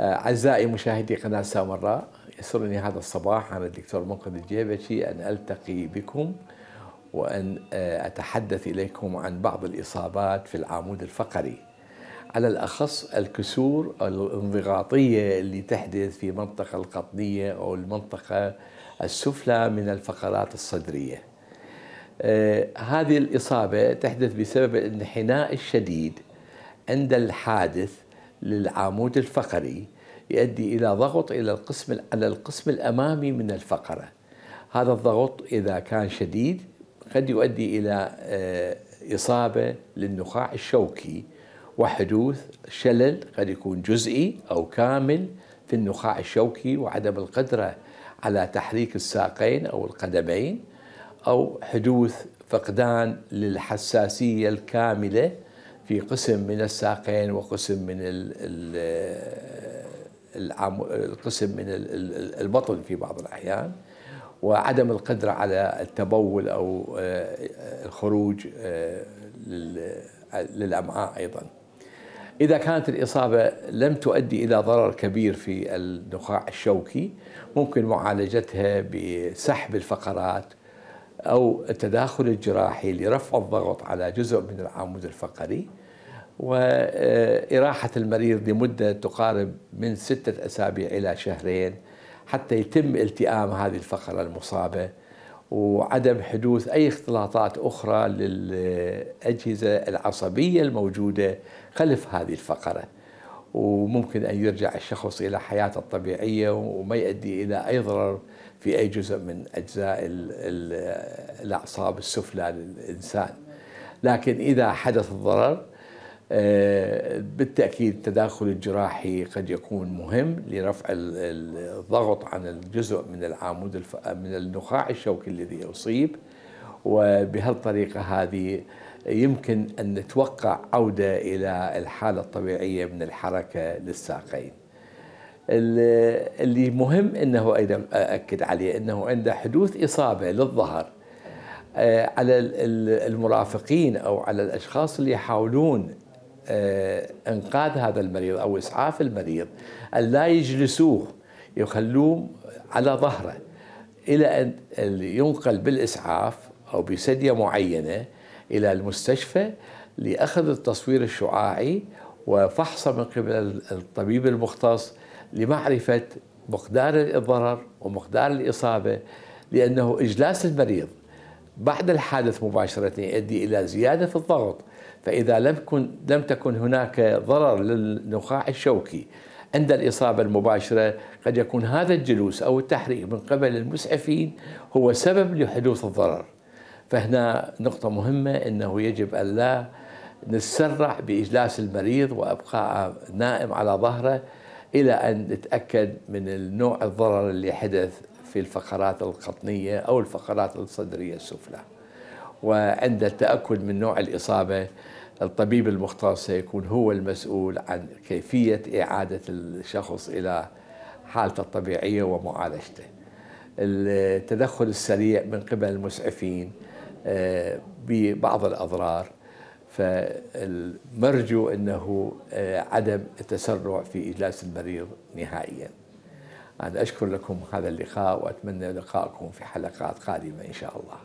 أعزائي مشاهدي قناة سامراء يسرني هذا الصباح أنا الدكتور منقذ الجيبشي أن ألتقي بكم وأن آه، أتحدث إليكم عن بعض الإصابات في العمود الفقري على الأخص الكسور الانضغاطية اللي تحدث في منطقة القطنية أو المنطقة السفلى من الفقرات الصدرية آه، هذه الإصابة تحدث بسبب الانحناء الشديد عند الحادث للعمود الفقري يؤدي إلى ضغط إلى القسم على القسم الأمامي من الفقرة هذا الضغط إذا كان شديد قد يؤدي إلى آه، إصابة للنخاع الشوكي وحدوث شلل قد يكون جزئي أو كامل في النخاع الشوكي وعدم القدرة على تحريك الساقين أو القدمين أو حدوث فقدان للحساسية الكاملة في قسم من الساقين وقسم من القسم من البطن في بعض الأحيان وعدم القدرة على التبول أو آه، الخروج آه، للأمعاء أيضا إذا كانت الإصابة لم تؤدي إلى ضرر كبير في النخاع الشوكي ممكن معالجتها بسحب الفقرات أو التداخل الجراحي لرفع الضغط على جزء من العمود الفقري وإراحة المريض لمدة تقارب من ستة أسابيع إلى شهرين حتى يتم التئام هذه الفقرة المصابة وعدم حدوث أي اختلاطات أخرى للأجهزة العصبية الموجودة خلف هذه الفقرة وممكن أن يرجع الشخص إلى حياته الطبيعية وما يؤدي إلى أي ضرر في أي جزء من أجزاء الأعصاب السفلى للإنسان لكن إذا حدث الضرر آه، بالتأكيد التداخل الجراحي قد يكون مهم لرفع الضغط عن الجزء من العمود من النخاع الشوكي الذي أصيب وبهالطريقة هذه يمكن أن نتوقع عودة إلى الحالة الطبيعية من الحركة للساقين اللي مهم أنه أيضا أكد عليه أنه عند حدوث إصابة للظهر آه، على المرافقين أو على الأشخاص اللي يحاولون آه، انقاذ هذا المريض او اسعاف المريض ان لا يجلسوه يخلوه على ظهره الى ان ينقل بالاسعاف او بسديه معينه إلى المستشفى لأخذ التصوير الشعاعي وفحصه من قبل الطبيب المختص لمعرفة مقدار الضرر ومقدار الإصابة لأنه إجلاس المريض بعد الحادث مباشرة يؤدي إلى زيادة في الضغط فإذا لم, كن لم تكن هناك ضرر للنخاع الشوكي عند الإصابة المباشرة قد يكون هذا الجلوس أو التحريك من قبل المسعفين هو سبب لحدوث الضرر فهنا نقطة مهمة أنه يجب أن لا نتسرع بإجلاس المريض وإبقاءه نائم على ظهره إلى أن نتأكد من النوع الضرر اللي حدث في الفقرات القطنية أو الفقرات الصدرية السفلى وعند التأكد من نوع الإصابة الطبيب المختص سيكون هو المسؤول عن كيفية إعادة الشخص إلى حالته الطبيعية ومعالجته التدخل السريع من قبل المسعفين آه، ببعض الأضرار فالمرجو أنه آه، عدم التسرع في إجلاس المريض نهائيا أنا أشكر لكم هذا اللقاء وأتمنى لقاءكم في حلقات قادمة إن شاء الله